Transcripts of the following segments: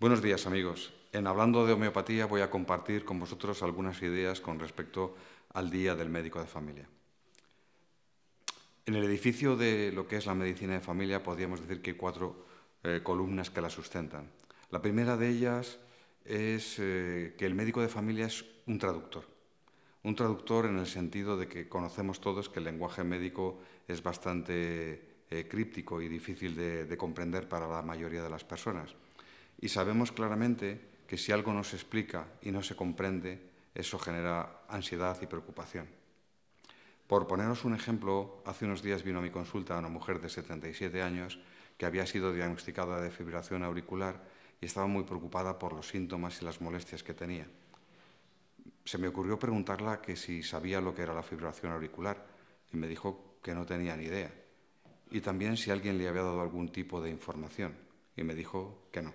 Buenos días amigos. En Hablando de Homeopatía voy a compartir con vosotros algunas ideas con respecto al Día del Médico de Familia. En el edificio de lo que es la medicina de familia podríamos decir que hay cuatro eh, columnas que la sustentan. La primera de ellas es eh, que el médico de familia es un traductor. Un traductor en el sentido de que conocemos todos que el lenguaje médico es bastante eh, críptico y difícil de comprender para la mayoría de las personas. Y sabemos claramente que si algo no se explica y no se comprende, eso genera ansiedad y preocupación. Por poneros un ejemplo, hace unos días vino a mi consulta una mujer de 77 años que había sido diagnosticada de fibrilación auricular y estaba muy preocupada por los síntomas y las molestias que tenía. Se me ocurrió preguntarla que si sabía lo que era la fibrilación auricular y me dijo que no tenía ni idea. Y también si alguien le había dado algún tipo de información y me dijo que no.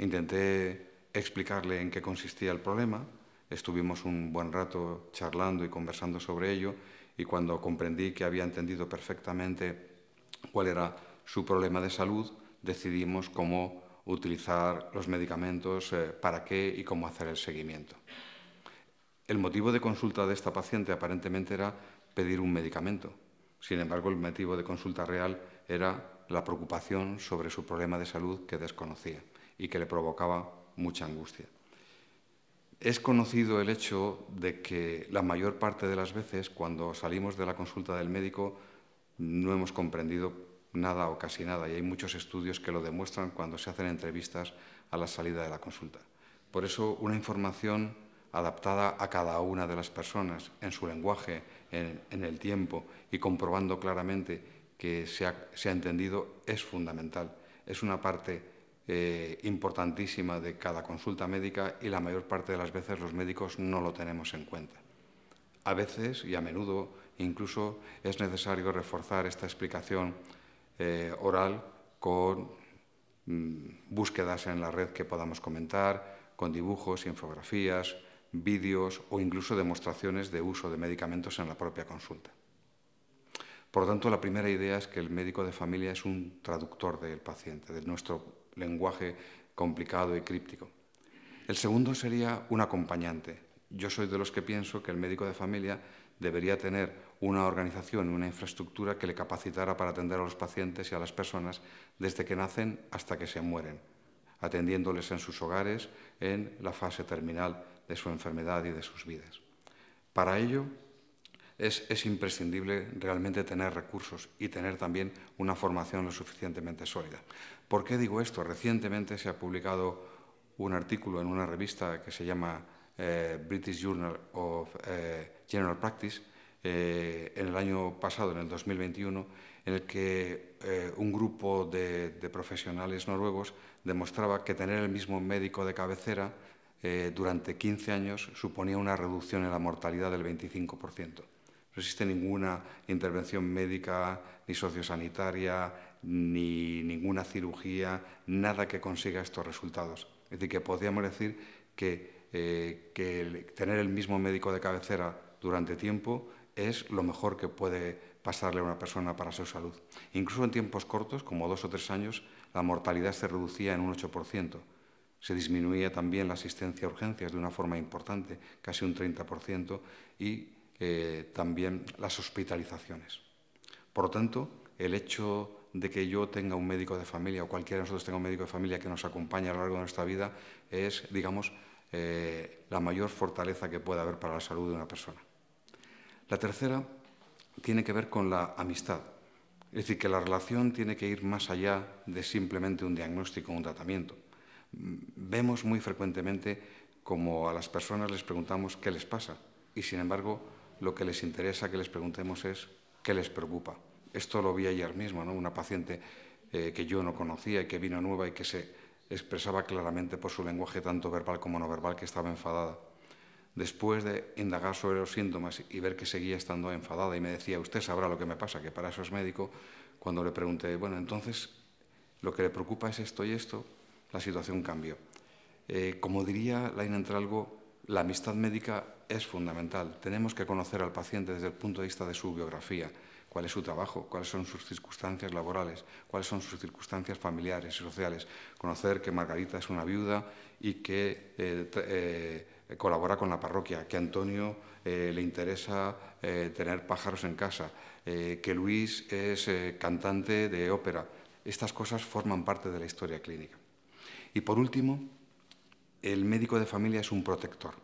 Intenté explicarle en qué consistía el problema, estuvimos un buen rato charlando y conversando sobre ello y cuando comprendí que había entendido perfectamente cuál era su problema de salud, decidimos cómo utilizar los medicamentos, eh, para qué y cómo hacer el seguimiento. El motivo de consulta de esta paciente aparentemente era pedir un medicamento. Sin embargo, el motivo de consulta real era la preocupación sobre su problema de salud que desconocía y que le provocaba mucha angustia. Es conocido el hecho de que la mayor parte de las veces cuando salimos de la consulta del médico no hemos comprendido nada o casi nada y hay muchos estudios que lo demuestran cuando se hacen entrevistas a la salida de la consulta. Por eso una información adaptada a cada una de las personas en su lenguaje, en, el tiempo y comprobando claramente que se ha, se ha entendido es fundamental. Es una parte eh, importantísima de cada consulta médica y la mayor parte de las veces los médicos no lo tenemos en cuenta. A veces y a menudo incluso es necesario reforzar esta explicación eh, oral con mm, búsquedas en la red que podamos comentar, con dibujos, infografías, vídeos o incluso demostraciones de uso de medicamentos en la propia consulta. Por lo tanto, la primera idea es que el médico de familia es un traductor del paciente, de nuestro lenguaje complicado y críptico. El segundo sería un acompañante. Yo soy de los que pienso que el médico de familia debería tener una organización, una infraestructura que le capacitara para atender a los pacientes y a las personas desde que nacen hasta que se mueren, atendiéndoles en sus hogares en la fase terminal de su enfermedad y de sus vidas. Para ello, es, imprescindible realmente tener recursos y tener también una formación lo suficientemente sólida. ¿Por qué digo esto? Recientemente se ha publicado un artículo en una revista que se llama eh, British Journal of eh, General Practice, eh, en el año pasado, en el 2021, en el que un grupo de, profesionales noruegos demostraba que tener el mismo médico de cabecera durante 15 años suponía una reducción en la mortalidad del 25%. No existe ninguna intervención médica, ni sociosanitaria, ni ninguna cirugía, nada que consiga estos resultados. Es decir, que podríamos decir que, eh, tener el mismo médico de cabecera durante tiempo es lo mejor que puede pasarle a una persona para su salud. Incluso en tiempos cortos, como dos o tres años, la mortalidad se reducía en un 8%. Se disminuía también la asistencia a urgencias de una forma importante, casi un 30%, y eh, también las hospitalizaciones. Por lo tanto, el hecho de que yo tenga un médico de familia o cualquiera de nosotros tenga un médico de familia que nos acompañe a lo largo de nuestra vida es, digamos, eh, la mayor fortaleza que puede haber para la salud de una persona. La tercera tiene que ver con la amistad. Es decir, que la relación tiene que ir más allá de simplemente un diagnóstico o un tratamiento. Mm, vemos muy frecuentemente como a las personas les preguntamos qué les pasa y sin embargo lo que les interesa que les preguntemos es qué les preocupa. Esto lo vi ayer mismo, ¿no? una paciente eh, que yo no conocía y que vino nueva y que se expresaba claramente por su lenguaje tanto verbal como no verbal que estaba enfadada. Después de indagar sobre los síntomas y ver que seguía estando enfadada y me decía, usted sabrá lo que me pasa, que para eso es médico, cuando le pregunté, bueno, entonces lo que le preocupa es esto y esto, la situación cambió. Eh, como diría Laina algo la amistad médica es fundamental. Tenemos que conocer al paciente desde el punto de vista de su biografía, cuál es su trabajo, cuáles son sus circunstancias laborales, cuáles son sus circunstancias familiares y sociales. Conocer que Margarita es una viuda y que eh, eh, colabora con la parroquia, que a Antonio eh, le interesa tener pájaros en casa, que Luis es cantante de ópera. Estas cosas forman parte de la historia clínica. Y por último, el médico de familia es un protector.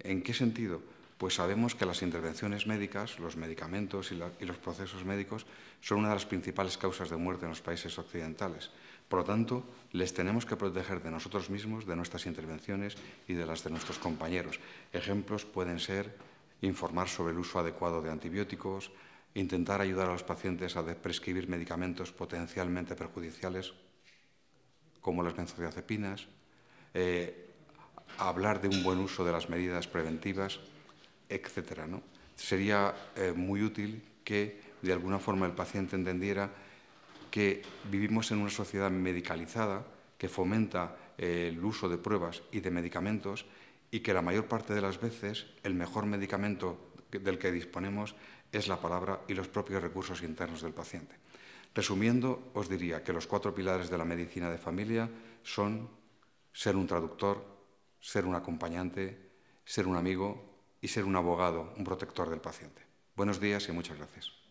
¿En qué sentido? Pues sabemos que las intervenciones médicas, los medicamentos y, los procesos médicos son una de las principales causas de muerte en los países occidentales. Por lo tanto, les tenemos que proteger de nosotros mismos, de nuestras intervenciones y de las de nuestros compañeros. Ejemplos pueden ser informar sobre el uso adecuado de antibióticos, intentar ayudar a los pacientes a prescribir medicamentos potencialmente perjudiciales como las benzodiazepinas, eh, hablar de un buen uso de las medidas preventivas, etc. ¿no? Sería eh, muy útil que de alguna forma el paciente entendiera que vivimos en una sociedad medicalizada que fomenta eh, el uso de pruebas y de medicamentos y que la mayor parte de las veces el mejor medicamento del que disponemos es la palabra y los propios recursos internos del paciente. Resumiendo, os diría que los cuatro pilares de la medicina de familia son ser un traductor, ser un acompañante, ser un amigo y ser un abogado, un protector del paciente. Buenos días y muchas gracias.